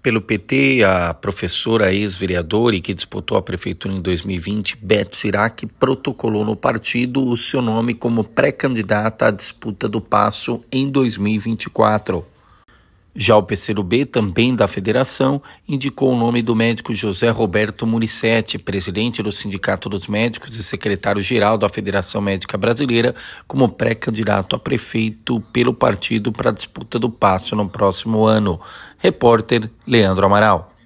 Pelo PT, a professora ex-vereadora e que disputou a prefeitura em 2020, Beth Sirac, protocolou no partido o seu nome como pré-candidata à disputa do passo em 2024. Já o PCdoB, também da federação, indicou o nome do médico José Roberto Muricetti, presidente do Sindicato dos Médicos e secretário-geral da Federação Médica Brasileira, como pré-candidato a prefeito pelo partido para a disputa do passo no próximo ano. Repórter Leandro Amaral.